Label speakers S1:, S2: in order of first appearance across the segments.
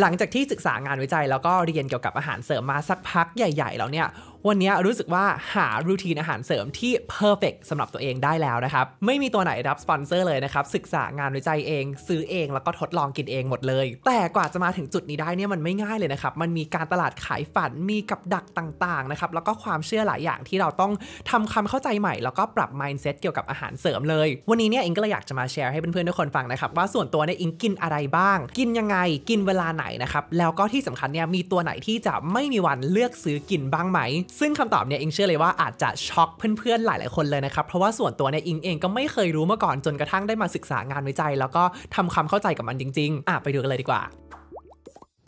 S1: หลังจากที่ศึกษางานวิจัยแล้วก็เรียนเกี่ยวกับอาหารเสริมมาสักพักใหญ่ๆ แล้วเนี่ยวันนี้รู้สึกว่าหารูทีนอาหารเสริมที่เพอร์เฟกสำหรับตัวเองได้แล้วนะครับไม่มีตัวไหนรับสปอนเซอร์เลยนะครับ ศึกษางานวิจัยเอง ซื้อเองแล้วก็ทดลองกินเองหมดเลย แต่กว่าจะมาถึงจุดนี้ได้เนี่ยมันไม่ง่ายเลยนะครับ มันมีการตลาดขายฝันมีกับดักต่างๆ นะครับ แล้วก็ความเชื่อหลายอย่างที่เราต้องทำความเข้าใจใหม่ แล้วก็ปรับ mindset เกี่ยวกับอาหารเสริมเลย วันนี้เนี่ยอิงก็เลยอยากจะมาแชร์ให้เพื่อนๆทุกคนฟังนะครับว่าส่วนตัวเนี่ยอิงกินอะไรบ้าง กินยังไงกินเวลาไหนนะครับแล้วก็ที่สำคัญเนี่ยมีตัวไหนที่จะไม่มีวันเลือกซื้อกินบ้างไหมซึ่งคำตอบเนี่ยอิงเชื่อเลยว่าอาจจะช็อกเพื่อนๆ หลายๆ คนเลยนะครับ เพราะว่าส่วนตัวเนี่ยอิงเองก็ไม่เคยรู้มาก่อนจนกระทั่งได้มาศึกษางานวิจัย แล้วก็ทำความเข้าใจกับมันจริง ๆอ่ะไปดูกันเลยดีกว่า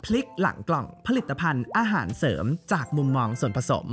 S1: พลิกหลังกล่องผลิตภัณฑ์อาหารเสริมจากมุมมองส่วนผสม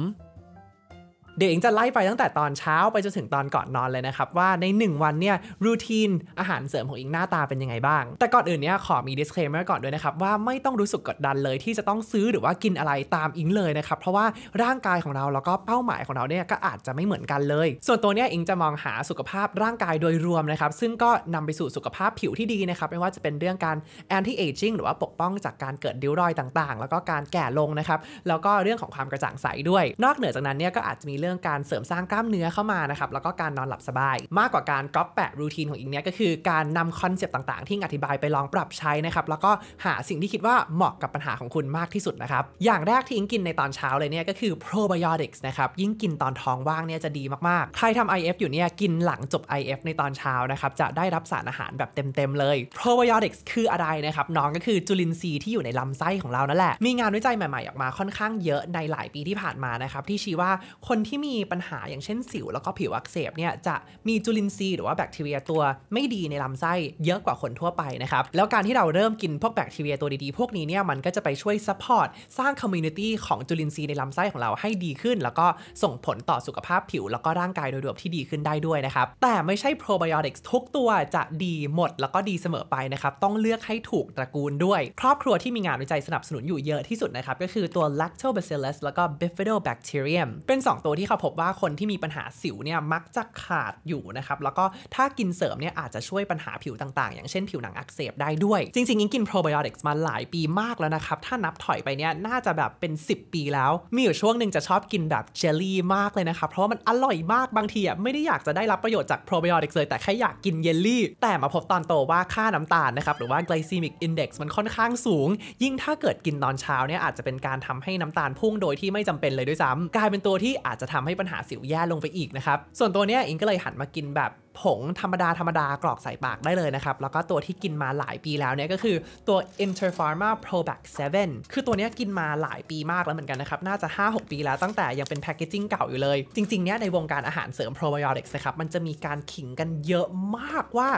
S1: เดี๋ยวเองจะไล่ไปตั้งแต่ตอนเช้าไปจนถึงตอนก่อนนอนเลยนะครับ ว่าใน 1 วันเนี่ยรูทีนอาหารเสริมของเองหน้าตาเป็นยังไงบ้าง แต่ก่อนอื่นเนี่ยขอมี disclaimer ก่อนด้วยนะครับว่าไม่ต้องรู้สึกกดดันเลย ที่จะต้องซื้อหรือว่ากินอะไรตามอิงเลยนะครับเพราะว่าร่างกายของเราแล้วก็เป้าหมายของเราเนี่ยก็อาจจะไม่เหมือนกันเลย ส่วนตัวเนี่ยอิงจะมองหาสุขภาพร่างกายโดยรวมนะครับซึ่งก็นำไปสู่สุขภาพผิวที่ดีนะครับไม่ว่าจะเป็นเรื่องการ anti aging หรือว่าปกป้องจากการเกิดดิ้วรอยต่าง ๆ แล้วก็การแก่ลงนะครับแล้วก็เรื่องของความกระจ่างใสด้วย นอกเหนือจากนั้นเนี่ยก็อาจจะมีเรื่องการเสริมสร้างกล้ามเนื้อเข้ามานะครับ แล้วก็การนอนหลับสบาย มากกว่าการก๊อปแปะรูทีนของอิงเนี้ยก็คือการนำคอนเซปต์ต่างๆ ที่อธิบายไปลองปรับใช้นะครับแล้วก็หาสิ่งที่คิดว่าเหมาะกับปัญหาของคุณมากที่สุดนะครับอย่างแรกที่อิงกินในตอนเช้าเลยเนี่ยก็คือโปรไบโอติกส์นะครับยิ่งกินตอนท้องว่างเนี่ยจะดีมากๆใครทำ IF อยู่เนี่ยกินหลังจบ IF ในตอนเช้านะครับจะได้รับสารอาหารแบบเต็มๆเลยโปรไบโอติกส์คืออะไรนะครับน้องก็คือจุลินทรีย์ที่อยู่ในลำไส้ของเรานั่นแหละมีงานวิจัยใหม่ๆออกมาค่อนข้างเยอะในหลายปีที่ผ่านมานะครับที่ชี้ว่าคนทที่มีปัญหาอย่างเช่นสิวแล้วก็ผิวอักเสบเนี่ย จะมีจุลินทรีย์หรือว่าแบคทีเรียตัว ไม่ดีในลำไส้ เยอะกว่าคนทั่วไปนะครับ แล้วการที่เราเริ่มกินพวกแบคทีเรียตัวดีๆ พวกนี้เนี่ย มันก็จะไปช่วยซัพพอร์ตสร้างคอมมูนิตี้ของจุลินทรีย์ในลำไส้ของเราให้ดีขึ้น แล้วก็ส่งผลต่อสุขภาพผิว แล้วก็ร่างกายโดยรวมที่ดีขึ้นได้ด้วยนะครับแต่ไม่ใช่โปรไบโอติกทุกตัวจะดีหมดแล้วก็ดีเสมอไปนะครับต้องเลือกให้ถูกตระกูลด้วย ครอบครัวที่มีงานวิจัยสนับสนุนอยู่เยอะที่สุดนะครับก็คือตัว lactobacillus แล้วก็ bifidobacterium เป็น2ตัวทีที่เขาพบว่าคนที่มีปัญหาสิวเนี่ยมักจะขาดอยู่นะครับ แล้วก็ถ้ากินเสริมเนี่ยอาจจะช่วยปัญหาผิวต่าง ๆ อย่างเช่นผิวหนังอักเสบได้ด้วยจริงๆอิงกินโปรไบโอติกมาหลายปีมากแล้วนะครับถ้านับถอยไปเนี่ยน่าจะแบบเป็น 10 ปีแล้ว มีอยู่ช่วงหนึ่งจะชอบกินแบบเจลลี่มากเลยนะครับเพราะว่ามันอร่อยมากบางทีอ่ะไม่ได้อยากจะได้รับประโยชน์จากโปรไบโอติกเลยแต่แค่อยากกินเยลลี่ แต่มาพบตอนโตว่าค่าน้ำตาลนะครับหรือว่าไกลซีมิกอินเด็กซ์มันค่อนข้างสูง ยิ่งถ้าเกิดกินตอนเช้าเนี่ยอาจจะเป็นการทำให้น้ำตาลพุ่งโดยที่ไม่จำเป็นเลยด้วยซ้ำกลายเป็นตัวที่อาจจะทำให้ปัญหาสิวแย่ลงไปอีก นะ ครับ ส่วนตัวเนี้ยอิง ก็ เลย หันมากินแบบผงธรรมดา ธรรมดากรอกใส่ปากได้เลยนะครับ แล้วก็ตัวที่กินมาหลายปีแล้วเนี่ยก็คือตัว Interpharma Probac 7 คือตัวนี้กินมาหลายปีมากแล้วเหมือนกันนะครับ น่าจะ 5-6 ปีแล้วตั้งแต่ยังเป็นแพคเกจิ้งเก่าอยู่เลย จริงๆเนี่ยในวงการอาหารเสริมโปรไบโอติกส์นะครับ มันจะมีการขิงกันเยอะมากว่า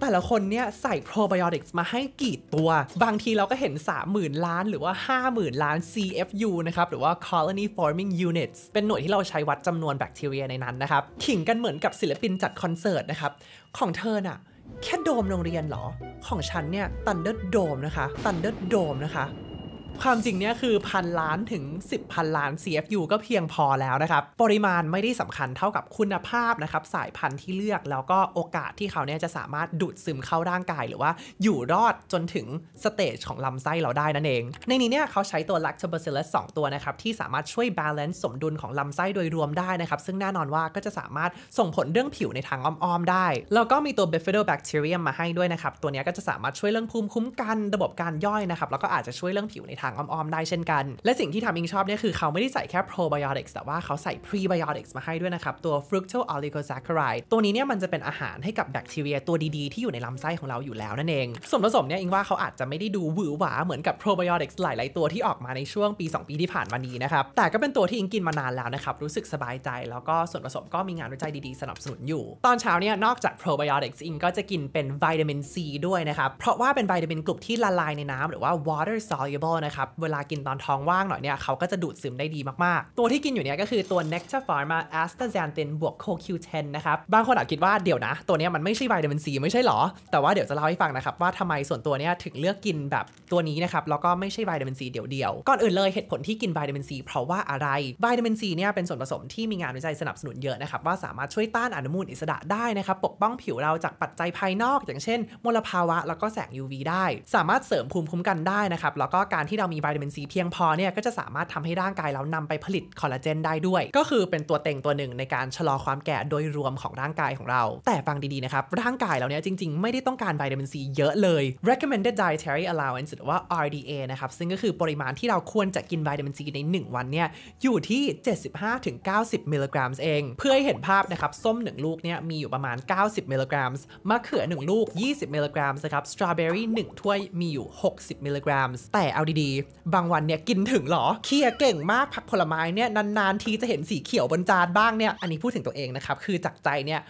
S1: แต่ละคนเนี่ยใส่โปรไบโอติกส์มาให้กี่ตัว บางทีเราก็เห็น 30,000ล้านหรือว่า50,000ล้าน CFU นะครับหรือว่า Colony Forming Units เป็นหน่วยที่เราใช้วัดจำนวนแบคทีเรียในนั้นนะครับขิงกันเหมือนกับศิลปินจัดคอนเสิร์ตดนะครับของเธอน่ะแค่โดมโรงเรียนเหรอ ของฉันเนี่ยตันเดอร์โดมนะคะตันเดอร์โดมนะคะความจริงเนี่ยคือพันล้านถึง 10พันล้าน CFU ก็เพียงพอแล้วนะครับ ปริมาณไม่ได้สำคัญเท่ากับคุณภาพนะครับ สายพันธุ์ที่เลือกแล้วก็โอกาสที่เขาเนี่ยจะสามารถดูดซึมเข้าร่างกาย หรือว่าอยู่รอดจนถึงสเตจของลำไส้เราได้นั่นเอง ในนี้เนี่ยเขาใช้ตัว lactobacillus 2 ตัวนะครับ ที่สามารถช่วยบาลานซ์สมดุลของลำไส้โดยรวมได้นะครับซึ่งแน่นอนว่าก็จะสามารถส่งผลเรื่องผิวในทางอ้อมๆได้ แล้วก็มีตัวเบ i ฟ i d o แบคทีเรียมาให้ด้วยนะครับตัวนี้ก็จะสามารถช่วยเรื่องภูมิคุ้มกันระบบการย่อยนะครับแล้วก็อาจจะช่วยเรื่องผิวในทางางๆอ้อมๆได้เช่นกัน และสิ่งที่ทำอิงชอบเนี่ย คือเขาไม่ได้ใส่แค่โปรไบโอติกส์แต่ว่าเขาใส่พรีไบโอติกส์มาให้ด้วยนะครับ ตัวฟรุกโตออลิโกแซคคารายตัวนี้เนี่ยมันจะเป็นอาหารให้กับแบคทีเรียตัวดีๆที่อยู่ในลำไส้ของเราอยู่แล้วนั่นเองส่วนผสมเนี่ย อิงว่าเขาอาจจะไม่ได้ดูหวือหวาเหมือนกับโปรไบโอติกส์หลายๆ ตัวที่ออกมาในช่วงปี2ปีที่ผ่านมานี้นะครับแต่ก็เป็นตัวที่อิงกินมานานแล้วนะครับรู้สึกสบายใจแล้วก็ส่วนผสมก็มีงานวิจัยดีๆสนับสนุนอยู่ ตอนเช้าเนี่ยนอกจากโปรไบโอติกส์อิงก็จะกินเป็นวิตามินซีด้วยนะครับเพราะว่าเป็นวิตามินกลุ่มที่ละลายในน้ำหรือว่า water soluble นะะครับเวลากินตอน ท้องว่าง หน่อย เนี่ย เขาก็จะดูดซึมได้ดีมากๆ ตัวที่กินอยู่ เนี่ย ก็คือตัว Nectar Pharma a s t a z a n t h i n บวก CoQ10 นะครับ บางคนอาจ คิดว่า เดี๋ยวนะ ตัวนี้มัน ไม่ใช่วิตามินซี ไม่ใช่ หรอ แต่ว่า เดี๋ยว จะ เล่า ให้ฟัง นะครับ ว่าทำไมส่วนตัวเนี่ยถึงเลือกกินแบบตัวนี้นะครับแล้วก็ไม่ใช่วิตามินซีเดียวๆก่อนอื่นเลยเหตุผลที่กินวิตามินซีเพราะว่าอะไรวิตามินซีเนี่ยเป็นส่วนผสมที่มีงานวิจัยสนับสนุนเยอะนะครับว่าสามารถช่วยต้านอนุมูลอิสระได้นะครับปกป้องผิวเราจากปัจจัยภายนอกอย่างเช่น มลภาวะ แล้วก็แสง UV ได้สามารถเสริมภูมิคุ้มกันได้นะครับแล้วก็การที่เรามีวิตามินซีเพียงพอเนี่ยก็จะสามารถทำให้ร่างกายเรานำไปผลิตคอลลาเจนได้ด้วย ก็คือเป็นตัวเต็งตัวหนึ่งในการชะลอความแก่โดยรวมของร่างกายของเรา แต่ฟังดีๆนะครับร่างกายเราเนี่ยจริง ๆไม่ได้ต้องการวิตามินซีเยอะเลย recommended dietary allowance หรือว่า RDA นะครับ ซึ่งก็คือปริมาณที่เราควรจะกินวิตามินซีใน 1 วันเนี่ย อยู่ที่ 75-90 มิลลิกรัม เอง เพื่อให้เห็นภาพนะครับ ส้ม 1 ลูกเนี่ยมีอยู่ประมาณ 90 มิลลิกรัมมะเขือ 1 ลูก 20 มิลลิกรัมนะครับ สตรอเบอรี่ 1 ถ้วยมีอยู่ 60 มิลลิกรัม แต่เอาดีๆบางวันเนี่ยกินถึงหรอ เคียเก่งมากผักผลไม้เนี่ย นานๆทีจะเห็นสีเขียวบนจานบ้างเนี่ยอันนี้พูดถึงตัวเองนะครับคือจากใจเนี่ย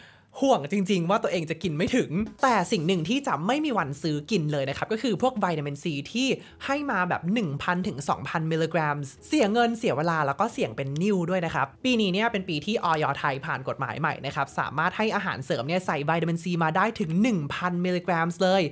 S1: ห่วงจริง ๆว่าตัวเองจะกินไม่ถึง แต่สิ่งหนึ่งที่จะไม่มีวันซื้อกินเลยนะครับ ก็คือพวกวิตามินซีที่ให้มาแบบ 1,000 ถึง 2,000มิลลิกรัม เสียเงินเสียเวลาแล้วก็เสี่ยงเป็นนิ่วด้วยนะครับ ปีนี้เนี่ยเป็นปีที่ออยไทยผ่านกฎหมายใหม่นะครับ สามารถให้อาหารเสริมเนี่ยใส่วิตามินซีมาได้ถึง 1,000มิลลิกรัมเลย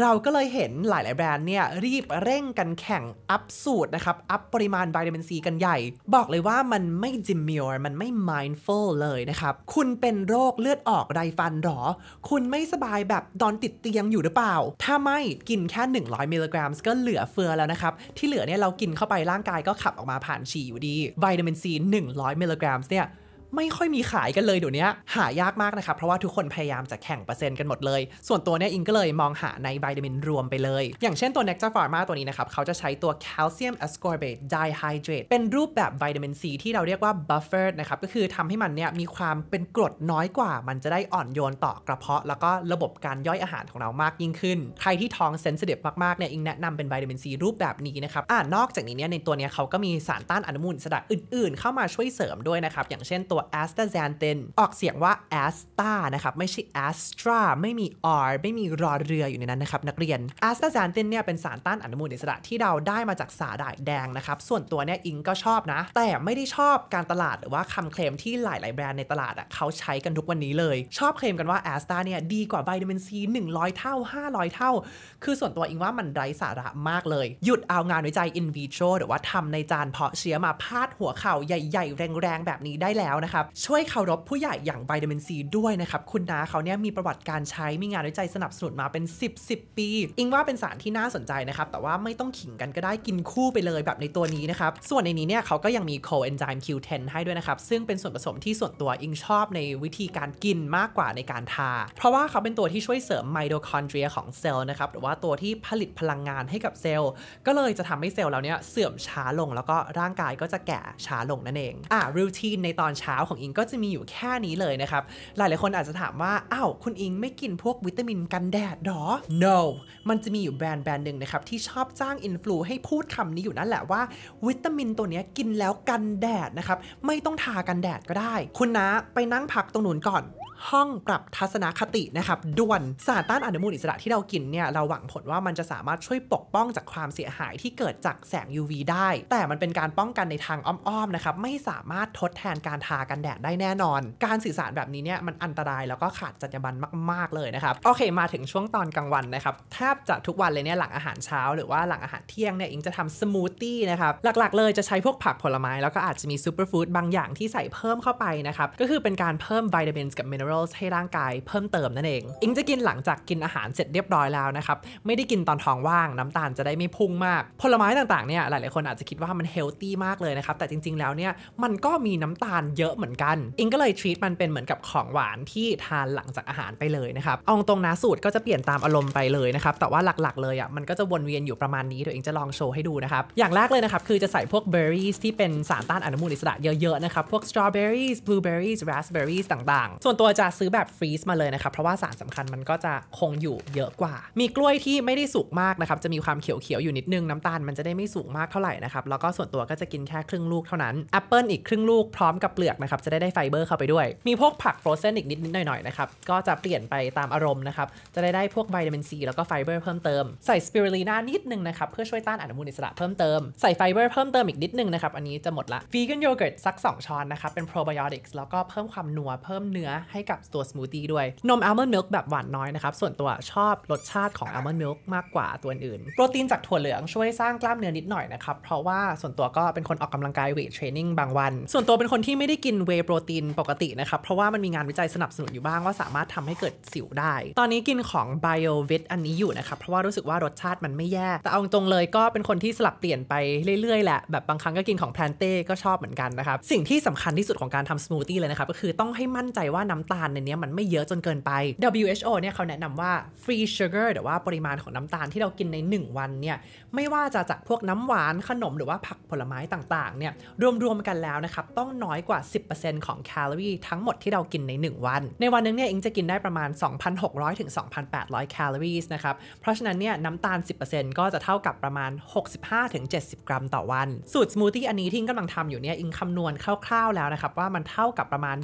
S1: เราก็เลยเห็นหลายๆแบรนด์เนี่ยรีบเร่งกันแข่งอัพสูตรนะครับอัพปริมาณวิตามินซีกันใหญ่ บอกเลยว่ามันไม่จิมมิวมันไม่ m i n d f u ลเลยนะครับคุณเป็นโรคเลือดออกอกไรฟันหรอ คุณไม่สบายแบบตอนติดเตียงอยู่หรือเปล่า ถ้าไม่กินแค่ 100มิลลิกรัม ก็เหลือเฟือแล้วนะครับ ที่เหลือเนี่ย เรากินเข้าไปร่างกายก็ขับออกมาผ่านฉี่อยู่ดีวิตามินซี 100มิลลิกรัม เนี่ยไม่ค่อยมีขายกันเลยเดี๋ยวนี้หายากมากนะครับ เพราะว่าทุกคนพยายามจะแข่งเปอร์เซ็นต์กันหมดเลย ส่วนตัวเนี้ยอิงก็เลยมองหาในวิตามินรวมไปเลย อย่างเช่นตัวเนก e c t จ r ฟาร์มาตัวนี้นะครับ เขาจะใช้ตัว calcium a s c o r b a เ e ตไดไฮเดรตเป็นรูปแบบวิตามินซีที่เราเรียกว่าบัฟเฟอร์นะครับก็คือทำให้มันเนี้ยมีความเป็นกรดน้อยกว่ามันจะได้อ่อนโยนต่อกระเพาะ แล้วก็ระบบการย่อยอาหารของเรามากยิ่งขึ้น ใครที่ท้องเซนซิทีฟมากๆเนี่ยอิงแนะนำเป็นวิตามินซีรูปแบบนี้นะครับอ่านอกจากนี้เนี้ยในตัวเนี้ยเขาก็มีสารต้านอนุมูลอิสระอื่น ๆเข้ามาช่วยเสริมด้วยนะครับอย่างเช่นตัวัว a s t r a z e n e ออกเสียงว่า a s t a นะครับ ไม่ใช่ Astra ไม่มี R ไม่มีรอเรืออยู่ในนั้นนะครับ นักเรียน a s t r a z e n e เนี่ยเป็นสารต้านอนุมูลอิสระที่เราได้มาจากสาหร่ายแดงนะครับ ส่วนตัวเนี่ยอิงก็ชอบนะ แต่ไม่ได้ชอบการตลาดหรือว่าคำเคลมที่หลายๆแบรนด์ในตลาดอ่ะเขาใช้กันทุกวันนี้เลย ชอบเคลมกันว่า a s t a เนี่ยดีกว่าวิตามินซี100 เท่า 500 เท่า คือส่วนตัวอิงว่ามันไร้สาระมากเลยหยุดเอางานวิจัย in vitro หรือว่าทำในจานเพาะเชื้อมาพาดหัวเข่าใหญ่ ๆ แรงๆแบบนี้ได้แล้วนะะครับช่วยเคารพผู้ใหญ่อย่างวิตามินซีด้วยนะครับ คุณน้าเขาเนี่ยมีประวัติการใช้มีงานวิจัยสนับสนุนมาเป็น 10บสปี อิงว่าเป็นสารที่น่าสนใจนะครับ แต่ว่าไม่ต้องขิงกันก็ได้กินคู่ไปเลยแบบในตัวนี้นะครับ ส่วนในนี้เนี่ยเขาก็ยังมีโคเอนไซม์ Q10 ให้ด้วยนะครับ ซึ่งเป็นส่วนผสมที่ส่วนตัวอิงชอบในวิธีการกินมากกว่าในการทาเพราะว่าเขาเป็นตัวที่ช่วยเสริมไมโทคอนเดรียของเซลล์นะครับหรือว่าตัวที่ผลิตพลังงานให้กับเซลล์ก็เลยจะทำให้เซลล์เราเนี่ยเสื่อมช้าลงแล้วก็ร่างกายก็จะแก่ช้าลงนั่นเองอ่ะรูทีนในตอนเช้าาวของอิงก็จะมีอยู่แค่นี้เลยนะครับ หลายหลายคนอาจจะถามว่า อ้าว คุณอิงไม่กินพวกวิตามินกันแดดหรอ no มันจะมีอยู่แบรนด์แบรนด์หนึ่งนะครับ ที่ชอบจ้างอินฟลูให้พูดคำนี้อยู่นั่นแหละว่าวิตามินตัวนี้กินแล้วกันแดดนะครับ ไม่ต้องทากันแดดก็ได้ คุณนะไปนั่งพักตรงนู้นก่อนห้องปรับทัศนคตินะครับด่วนสารต้านอนุมูลอิสระที่เรากินเนี่ยเราหวังผลว่ามันจะสามารถช่วยปกป้องจากความเสียหายที่เกิดจากแสง UV ได้ แต่มันเป็นการป้องกันในทางอ้อม ๆ นะครับ ไม่สามารถทดแทนการทากันแดดได้แน่นอน การสื่อสารแบบนี้เนี่ยมันอันตรายแล้วก็ขาดจรรยาบรรณมากๆเลยนะครับ โอเคมาถึงช่วงตอนกลางวันนะครับแทบจะทุกวันเลยเนี่ยหลังอาหารเช้าหรือว่าหลังอาหารเที่ยงเนี่ยอิงจะทำสมูทตี้นะครับหลักๆ เลยจะใช้พวกผักผลไม้แล้วก็อาจจะมีซูเปอร์ฟู้ดบางอย่างที่ใส่เพิ่มเข้าไปนะครับก็คือเป็นการเพิ่มวิตามินกับมินเนอรั minerals ให้ร่างกายเพิ่มเติมนั่นเองอิงจะกินหลังจากกินอาหารเสร็จเรียบร้อยแล้วนะครับไม่ได้กินตอนท้องว่างน้ำตาลจะได้ไม่พุ่งมากผลไม้ต่างๆเนี่ยหลายๆคนอาจจะคิดว่ามันเฮลตี้มากเลยนะครับแต่จริงๆแล้วเนี่ยมันก็มีน้ำตาลเยอะเหมือนกัน อิงก็เลยทรีตมันเป็นเหมือนกับของหวานที่ทานหลังจากอาหารไปเลยนะครับองตรงนะสูตรก็จะเปลี่ยนตามอารมณ์ไปเลยนะครับแต่ว่าหลักๆ เลยอะ่ะมันก็จะวนเวียนอยู่ประมาณนี้เดี๋ยวอิงจะลองโชว์ให้ดูนะครับอย่างแรกเลยนะครับคือจะใส่พวกเบอร์รี่ที่เป็นสารต้านอนุมูลอิสระเยอะๆนะครับพวกสตรอเบอร์รี่บลูเบอร์รี่ราสเบอร์รี่ต่างๆ ส่วนตัวจะซื้อแบบฟรีซมาเลยนะครับเพราะว่าสารสำคัญมันก็จะคงอยู่เยอะกว่า มีกล้วยที่ไม่ได้สุกมากนะครับ จะมีความเขียวๆ อยู่นิดนึงน้ำตาลมันจะได้ไม่สุกมากเท่าไหร่นะครับ แล้วก็ส่วนตัวก็จะกินแค่ครึ่งลูกเท่านั้นแอปเปิลอีกครึ่งลูกพร้อมกับเปลือกนะครับจะได้ได้ไฟเบอร์เข้าไปด้วย มีพวกผักโฟรเซนอีกนิดนิดหน่อยๆนะครับก็จะเปลี่ยนไปตามอารมณ์นะครับจะได้ได้พวกวิตามินซีแล้วก็ไฟเบอร์เพิ่มเติม ใส่สปิรูลีน่านิดนึงนะครับเพื่อช่วยต้านอนุมูลอิสระเพิ่มเติมใส่ไฟเบอร์เพิ่มเติมอีกนิดนึงนะครับอันนี้จะหมดละวีกันโยเกิร์ตสัก2 ช้อนนะครับเป็นโปรไบโอติกส์แล้วก็เพิ่มความนัวเพิ่มเนื้อใกับตัวสมูทตี้ด้วย นมอัลมอนด์มิลค์แบบหวานน้อยนะครับ ส่วนตัวชอบรสชาติของอัลมอนด์มิลค์มากกว่าตัวอื่น โปรตีนจากถั่วเหลือง ช่วยสร้างกล้ามเนื้อนิดหน่อยนะครับ เพราะว่าส่วนตัวก็เป็นคนออกกำลังกายเวทเทรนนิ่งบางวัน ส่วนตัวเป็นคนที่ไม่ได้กินเวโปรตีนปกตินะครับ เพราะว่ามันมีงานวิจัยสนับสนุนอยู่บ้างว่า สามารถทำให้เกิดสิวได้ ตอนนี้กินของไบโอเวทอันนี้อยู่นะครับเพราะว่ารู้สึกว่ารสชาติมันไม่แย่แต่เอาตรงเลยก็เป็นคนที่สลับเปลี่ยนไปเรื่อยๆแหละแบบบางครั้งก็กินของแพลนเต้ก็ชอบเหมือนกันนะครับสิ่งที่สำคัญที่สุดของการทำสมูทตี้เลยนะครับก็คือต้องให้มั่นใจว่าน้ำตาลในนี้มันไม่เยอะจนเกินไป WHO เนี่ยเขาแนะนำว่า free sugar หรือว่าปริมาณของน้ำตาลที่เรากินใน 1 วันเนี่ย ไม่ว่าจะจากพวกน้ำหวานขนมหรือว่าผักผลไม้ต่าง ๆ เนี่ย รวม ๆ กันแล้วนะครับ ต้องน้อยกว่า 10%ของแคลอรี่ทั้งหมดที่เรากินใน 1 วัน ในวันนึงเนี่ยอิงจะกินได้ประมาณ 2,600ถึง2,800 แคลอรี่นะครับ เพราะฉะนั้นเนี่ยน้ำตาล 10%ก็จะเท่ากับประมาณ 65ถึง70 กรัม ต่อวัน สูตรสมูทตี้อันนี้ที่กำลังทำอยู่เนี่ยอิงคำนวณคร่าว ๆ แล้วนะครับว่ามันเท่ากับประมาณ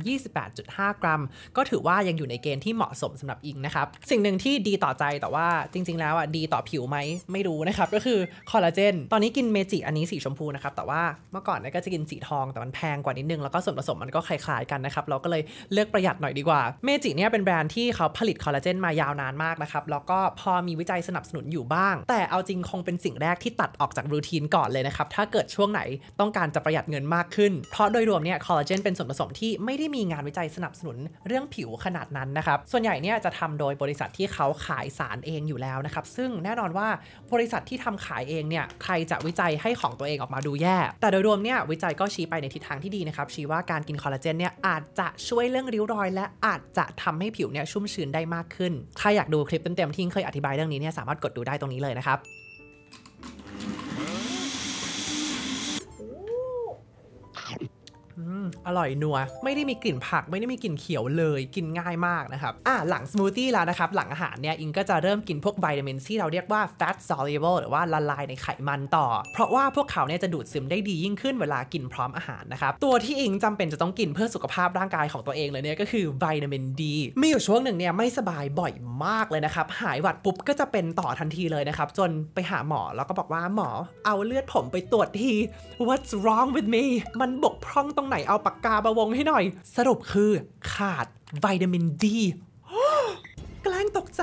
S1: 28.5 กรัมก็ถือว่ายังอยู่ในเกณฑ์ที่เหมาะสมสำหรับอิงนะครับ สิ่งหนึ่งที่ดีต่อใจแต่ว่าจริงๆแล้วอ่ะ ดีต่อผิวไหมไม่รู้นะครับ ก็คือคอลลาเจนตอนนี้กินเมจิอันนี้สีชมพูนะครับ แต่ว่าเมื่อก่อนเนี่ยก็จะกินสีทอง แต่มันแพงกว่านิดนึง แล้วก็ส่วนผสมมันก็คล้ายๆกันนะครับ เราก็เลยเลือกประหยัดหน่อยดีกว่าเมจิเนี่ยเป็นแบรนด์ที่เขาผลิตคอลลาเจนมายาวนานมากนะครับแล้วก็พอมีวิจัยสนับสนุนอยู่บ้าง แต่เอาจริงคงเป็นสิ่งแรกที่ตัดออกจากรูทีนก่อนเลยนะครับถ้าเกิดช่วงไหนต้องการจะประหยัดเงินมากขึ้นเพราะโดยรวมเนี่ยคอลลาเจนเป็นส่วนผสมที่ไม่ได้มีงานวิจัยสนับสนุนรื่องผิวขนาดนั้นนะครับ ส่วนใหญ่เนี่ยจะทำโดยบริษัทที่เขาขายสารเองอยู่แล้วนะครับ ซึ่งแน่นอนว่าบริษัทที่ทำขายเองเนี่ย ใครจะวิจัยให้ของตัวเองออกมาดูแย่ แต่โดยรวมเนี่ยวิจัยก็ชี้ไปในทิศทางที่ดีนะครับ ชี้ว่าการกินคอลลาเจนเนี่ยอาจจะช่วยเรื่องริ้วรอย และอาจจะทำให้ผิวเนี่ย ชุ่มชื้นได้มากขึ้น ใครอยากดูคลิปเต็มๆที่ เคยอธิบายเรื่องนี้เนี่ยสามารถกดดูได้ตรงนี้เลยนะครับอร่อยนัวไม่ได้มีกลิ่นผักไม่ได้มีกลิ่นเขียวเลย กินง่ายมากนะครับ อ่ะ หลังสมูทตี้แล้วนะครับ หลังอาหารเนี่ย อิงก็จะเริ่มกินพวกวิตามินที่เราเรียกว่า fat soluble หรือว่าละลายในไขมันต่อ เพราะว่าพวกเขาเนี่ยจะดูดซึมได้ดียิ่งขึ้นเวลากินพร้อมอาหารนะครับ ตัวที่อิงจำเป็นจะต้องกินเพื่อสุขภาพร่างกายของตัวเองเลยเนี่ยก็คือวิตามินดีมีอยู่ช่วงหนึ่งเนี่ยไม่สบายบ่อยมากเลยนะครับหายหวัดปุ๊บก็จะเป็นต่อทันทีเลยนะครับจนไปหาหมอแล้วก็บอกว่าหมอเอาเลือดผมไปตรวจที what's wrong with me มันบกพร่องตรงไหนเอาปปากกาบาวงให้หน่อย สรุปคือขาดวิตามินดีแกล้งตกใจ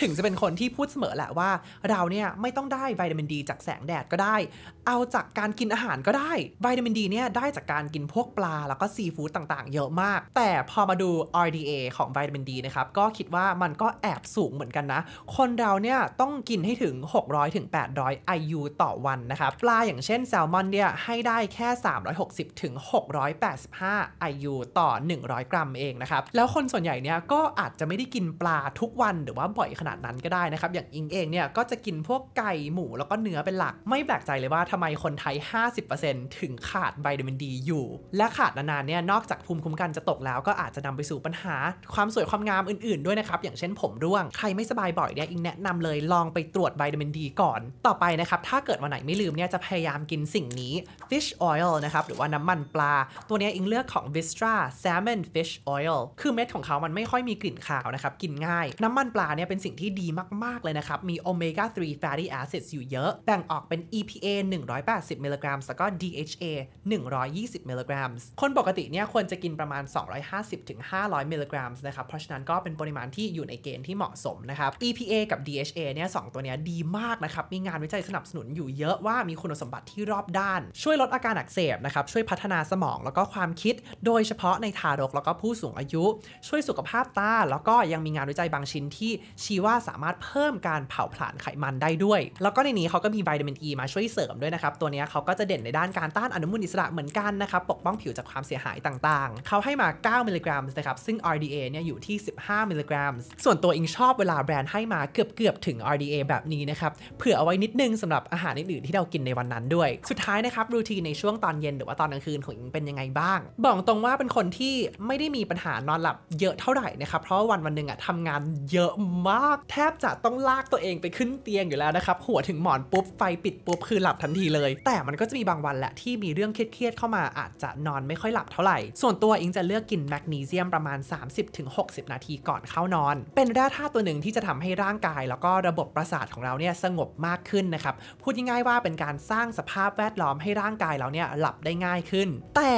S1: ถึงจะเป็นคนที่พูดเสมอแหละว่า เราเนี่ยไม่ต้องได้วิตามินดีจากแสงแดดก็ได้ เอาจากการกินอาหารก็ได้ วิตามินดีเนี่ยได้จากการกินพวกปลาแล้วก็ซีฟู้ดต่างๆเยอะมาก แต่พอมาดู RDA ของวิตามินดีนะครับ ก็คิดว่ามันก็แอบสูงเหมือนกันนะ คนเราเนี่ยต้องกินให้ถึง 600-800ถึง IU ต่อวันนะครับ ปลาอย่างเช่นแซลมอนเนี่ยให้ได้แค่ 360ถึง685 IU ต่อ 100 กรัมเองนะครับ แล้วคนส่วนใหญ่เนี่ยก็อาจจะไม่ได้กินปลาทุกวันหรือว่าบ่อยขนาดนั้นก็ได้นะครับ อย่างอิงเองเนี่ย ก็จะกินพวกไก่ หมู แล้วก็เนื้อเป็นหลัก ไม่แปลกใจเลยว่าทำไมคนไทย 50%ถึงขาดวิตามินดีอยู่ และขาดนานๆ เนี่ย นอกจากภูมิคุ้มกันจะตกแล้ว ก็อาจจะนำไปสู่ปัญหา ความสวยความงามอื่นๆด้วยนะครับ อย่างเช่นผมร่วงใครไม่สบายบ่อยเนี่ยอิงแนะนำเลยลองไปตรวจวิตามินดีก่อนต่อไปนะครับถ้าเกิดวันไหนไม่ลืมเนี่ยจะพยายามกินสิ่งนี้ fish oil นะครับหรือว่าน้ำมันปลา ตัวนี้อิงเลือกของ Vistra Salmon Fish Oil คือเม็ดของเขามันไม่ค่อยมีกลิ่นขาวนะครับกินง่ายได้น้ำมันปลาเนี่ยเป็นสิ่งที่ดีมากๆ เลยนะครับ มีโอเมก้า3 fatty acids อยู่เยอะแบ่งออกเป็น EPA 180มิลลิกรัมแล้วก็ DHA 120มิลลิกรัม คนปกติเนี่ยควรจะกินประมาณ 250-500มิลลิกรัมนะครับ เพราะฉะนั้นก็เป็นปริมาณที่อยู่ในเกณฑ์ที่เหมาะสมนะครับ EPA กับ DHA เนี่ยสตัวเนี้ยดีมากนะครับ มีงานวิจัยสนับสนุนอยู่เยอะว่ามีคุณสมบัติที่รอบด้าน ช่วยลดอาการอักเสบนะครับ ช่วยพัฒนาสมองแล้วก็ความคิด โดยเฉพาะในทารกแล้วก็ผู้สูงอายุ ช่วยสุขภาพตาแล้วก็ยังมีงานวิจัยบางชิ้นที่ชี้ว่าสามารถเพิ่มการเผาผลาญไขมันได้ด้วย แล้วก็ในนี้เขาก็มีวิตามินอ e ีมาช่วยเสริมด้วยนะครับ ตัวนี้เขาก็จะเด่นในด้านการต้านอนุมูลอิสระเหมือนกันนะครับ ปกป้องผิวจากความเสียหายต่างๆ เขาให้มา 9 มิลลิกรัมนะครับ ซึ่ง RDA เนี่ยอยู่ที่ 15 มิลลิกรัม ส่วนตัวอิงชอบเวลาแบรนด์ให้มาเกือบเกือบถึง RDA แบบนี้นะครับ เผื่อเอาไว้นิดนึงสำหรับอาหารอื่นๆที่เรากินในวันนั้นด้วย สุดท้ายนะครับ รูทีนในช่วงตอนเย็นหรือว่าตอนกลางคืนของอิงเป็นยังไงบ้าง บอกตรงว่าเป็นคนที่ไม่ได้มีปัญหานอนหลับเยอะเท่าไหร่นะครับเพราะวันวันหนึ่งอะทำงานานเยอะมากแทบจะต้องลากตัวเองไปขึ้นเตียงอยู่แล้วนะครับ หัวถึงหมอนปุ๊บไฟปิดปุ๊บคือหลับทันทีเลย แต่มันก็จะมีบางวันแหละที่มีเรื่องเครียดๆเข้ามาอาจจะนอนไม่ค่อยหลับเท่าไหร่ ส่วนตัวอิงจะเลือกกินแมกนีเซียมประมาณ 30-60 นาทีก่อนเข้านอน เป็นแร่ธาตุตัวหนึ่งที่จะทำให้ร่างกาย แล้วก็ระบบประสาทของเราเนี่ยสงบมากขึ้นนะครับ พูดง่ายๆว่าเป็นการสร้างสภาพแวดล้อมให้ร่างกายเราเนี่ยหลับได้ง่ายขึ้น แต่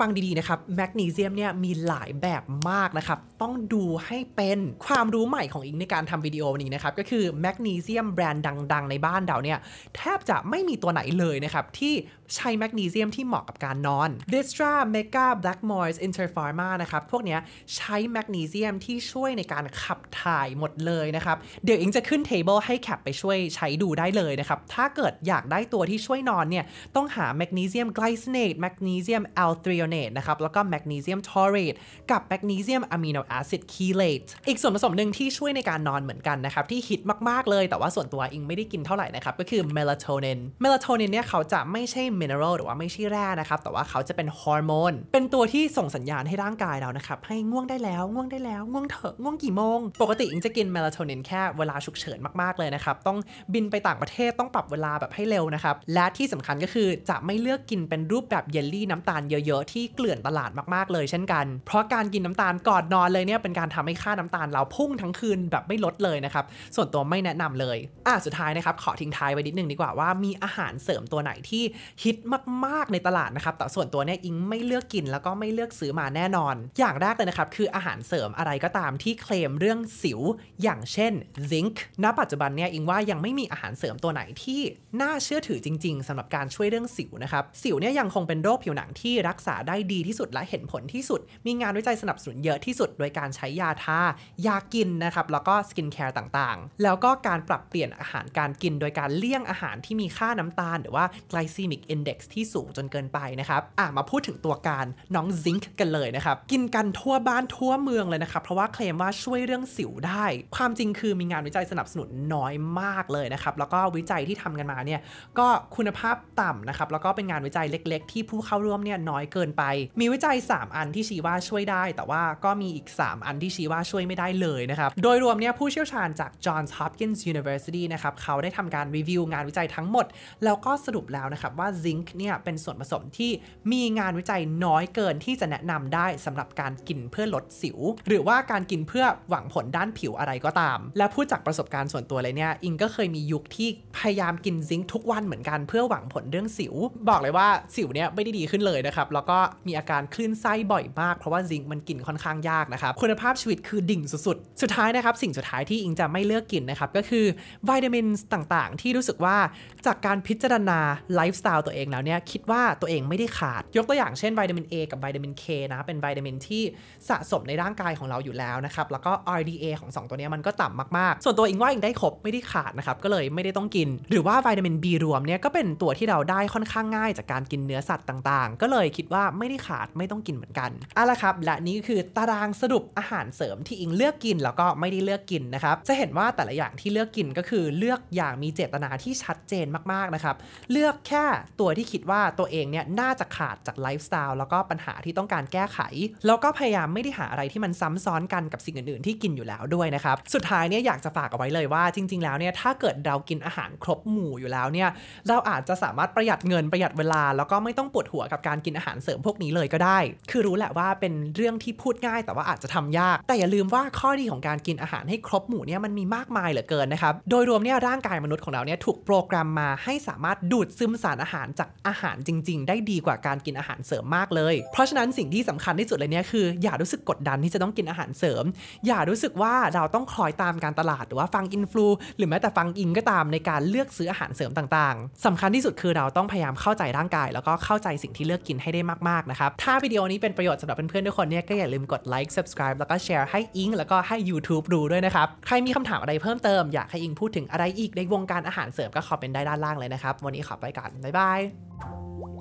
S1: ฟังดีๆนะครับแมกนีเซียมเนี่ยมีหลายแบบมากนะครับต้องดูให้เป็นความรู้ใหม่ของอิงในการทำวิดีโอนี้นะครับ ก็คือแมกนีเซียมแบรนด์ดังๆในบ้านเราเนี่ยแทบจะไม่มีตัวไหนเลยนะครับที่ใช้แมกนีเซียมที่เหมาะกับการนอน d i s t r a Mega Black Moist Interpharma นะครับ พวกนี้ใช้แมกนีเซียมที่ช่วยในการขับถ่ายหมดเลยนะครับ เดี๋ยวอิงจะขึ้นเทเบิลให้แคปไปช่วยใช้ดูได้เลยนะครับ ถ้าเกิดอยากได้ตัวที่ช่วยนอนเนี่ยต้องหาแมกนีเซียมไกลซเนตแมกนีเซียมแอลทริโอเนตนะครับแล้วก็แมกนีเซียมทอเรตกับแมกนีเซียมอะมิโนแอซิดคีเลตอีกส่วนผสมหนึ่งที่ช่วยในการนอนเหมือนกันนะครับที่ฮิตมากๆเลย แต่ว่าส่วนตัวอิงไม่ได้กินเท่าไหร่นะครับก็คือเมลาโทนินเมลาโทนินเนี่ยเขาจะไม่ใช่เมมิเนอรัลหรือว่าไม่ใช่แร่นะครับ แต่ว่าเขาจะเป็นฮอร์โมนเป็นตัวที่ส่งสัญญาณให้ร่างกายเรานะครับ ให้ง่วงได้แล้ว ง่วงได้แล้วง่วงเถอะง่วงกี่โมงปกติอิงจะกินเมลาโทนินแค่เวลาฉุกเฉินมาก ๆ เลยนะครับ ต้องบินไปต่างประเทศต้องปรับเวลาแบบให้เร็วนะครับและที่สำคัญก็คือจะไม่เลือกกินเป็นรูปแบบเยลลี่น้ำตาลเยอะๆที่เกลื่อนตลาดมากๆเลยเช่นกันเพราะการกินน้ำตาลก่อนนอนเลยเนี่ยเป็นการทำให้ค่าน้ำตาลเราพุ่งทั้งคืนแบบไม่ลดเลยนะครับส่วนตัวไม่แนะนำเลยอ่ะสุดท้ายนะครับขอทิ้งท้ายไว้นิดนึงดีกว่าว่า มีอาหารเสริมตัวไหนที่ิตมากๆ ในตลาดนะครับแต่ ส่วนตัวเนี่ยอิงไม่เลือกกินแล้วก็ไม่เลือกซื้อมาแน่นอน อย่างแรกเลยนะครับคืออาหารเสริมอะไรก็ตามที่เคลมเรื่องสิวอย่างเช่นซิงค์ณปัจจุบันเนี่ยอิงว่ายังไม่มีอาหารเสริมตัวไหนที่น่าเชื่อถือจริงๆ สำหรับการช่วยเรื่องสิวนะครับสิวเนี่ยยังคงเป็นโรคผิวหนังที่รักษาได้ดีที่สุด และเห็นผลที่สุด มีงานวิจัยสนับสนุนเยอะที่สุด โดยการใช้ยาทายากินนะครับแล้วก็สกินแคร์ต่างๆ แล้วก็การปรับเปลี่ยนอาหารการกิน โดยการเลี่ยงอาหารที่มีค่าน้ำตาล หรือว่าไกลซีมิกด็กซ์ที่สูงจนเกินไปนะครับอ่ะมาพูดถึงตัวการน้องซิงค์กันเลยนะครับกินกันทั่วบ้านทั่วเมืองเลยนะครับเพราะว่าเคลมว่าช่วยเรื่องสิวได้ ความจริงคือมีงานวิจัยสนับสนุนน้อยมากเลยนะครับแล้วก็วิจัยที่ทำกันมาเนี่ยก็คุณภาพต่ำนะครับแล้วก็เป็นงานวิจัยเล็กๆ ที่ผู้เข้าร่วมเนี่ยน้อยเกินไป มีวิจัย 3 อันที่ชี้ว่าช่วยได้ แต่ว่าก็มีอีก 3 อันที่ชี้ว่าช่วยไม่ได้เลยนะครับโดยรวมเนี่ยผู้เชี่ยวชาญจาก Johns Hopkins University นะครับเขาได้ทำการ รีวิวงานวิจัยทั้งหมดแล้วก็สรุปแล้วนะครับว่าซิงค์เนี่ยเป็นส่วนผสม ที่มีงานวิจัยน้อยเกินที่จะแนะนำได้สำหรับการกินเพื่อลดสิว หรือว่าการกินเพื่อหวังผลด้านผิวอะไรก็ตาม และ พูดจากประสบการณ์ส่วนตัวเลย เนี่ย อิงก็เคยมียุคที่พยายาม กินซิงค์ทุกวันเหมือนกัน เพื่อหวังผลเรื่องสิว บอกเลยว่าสิวเนี่ยไม่ได้ดีขึ้นเลยนะครับแล้วก็มีอาการคลื่นไส้บ่อยมากเพราะว่าซิงค์มันกินค่อนข้างยากนะครับคุณภาพชีวิตคือดิ่งสุดๆสุดท้ายนะครับสิ่งสุดท้ายที่อิงจะไม่เลือกกินนะครับก็คือวิตามินต่างๆ ที่รู้สึกว่าจากการพิจารณาไลฟ์สไตล์ตัวัวเองแล้วเนี่ยคิดว่าตัวเองไม่ได้ขาดยกตัวอย่างเช่นวิตามิน A กับวิตามิน K นะ เป็นวิตามินที่สะสมในร่างกายของเราอยู่แล้วนะครับแล้วก็ RDA ของ 2 ตัวนี้มันก็ต่ำมากๆส่วนตัวอิงว่าเองได้ครบไม่ได้ขาดนะครับก็เลยไม่ได้ต้องกิน หรือว่าวิตามิน B รวมเนี่ยก็เป็นตัวที่เราได้ค่อนข้างง่าย จากการกินเนื้อสัตว์ต่างๆ ก็เลยคิดว่าไม่ได้ขาดไม่ต้องกินเหมือนกันเอาละครับและนี้คือตารางสรุปอาหารเสริมที่อิงเลือกกินแล้วก็ไม่ได้เลือกกินนะครับจะเห็นว่าแต่ละอย่างที่เลือกกินก็คือเลือกอย่างมีเจตนาที่ชัดเจนมากๆนะครับเลือกแค่ตัวัวที่คิดว่าตัวเองเนี่ยน่าจะขาดจากไลฟ์สไตล์แล้วก็ปัญหาที่ต้องการแก้ไข แล้วก็พยายามไม่ได้หาอะไรที่มันซ้ำซ้อนกันกับสิ่งอื่นๆ ที่กินอยู่แล้วด้วยนะครับสุดท้ายเนี่ยอยากจะฝากเอาไว้เลยว่า จริง ๆ แล้วเนี่ยถ้าเกิดเรากินอาหารครบหมู่อยู่แล้วเนี่ยเราอาจจะสามารถประหยัดเงินประหยัดเวลาแล้วก็ไม่ต้องปวดหัวกับการกินอาหารเสริมพวกนี้เลยก็ได้ คือรู้แหละว่าเป็นเรื่องที่พูดง่ายแต่ว่าอาจจะทำยาก แต่อย่าลืมว่าข้อดีของการกินอาหารให้ครบหมู่เนี่ยมันมีมากมายเหลือเกินนะครับโดยรวมเนี่ยร่างกายมนุษย์ของเราเนี่ยถูกโปรแกรมมาให้สามารถดูดซึมสารอาหารจากอาหารจริงๆ ได้ดีกว่าการกินอาหารเสริมมากเลย เพราะฉะนั้นสิ่งที่สำคัญที่สุดเลยเนี่ยคือ อย่ารู้สึกกดดันที่จะต้องกินอาหารเสริม อย่ารู้สึกว่าเราต้องคอยตามการตลาดหรือว่าฟังอินฟลูหรือแม้แต่ฟังอิงก็ตามในการเลือกซื้ออาหารเสริมต่างๆ สำคัญที่สุดคือเราต้องพยายามเข้าใจร่างกาย แล้วก็เข้าใจสิ่งที่เลือกกินให้ได้มากๆนะครับถ้าวิดีโอนี้เป็นประโยชน์สำหรับเพื่อนๆทุกคนเนี่ยก็อย่าลืมกดไลค์ subscribe แล้วก็แชร์ให้อิงแล้วก็ให้ YouTube ดูด้วยนะครับใครมีคำถามอะไรเพิ่มเติมอยากให้อิงพูดถึงอะไรอีกในวงการอาหารเสริมก็คอมเมนต์ได้ด้านล่างเลยนะครับวันนี้ขอไปก่อนบ๊ายบาย Bye!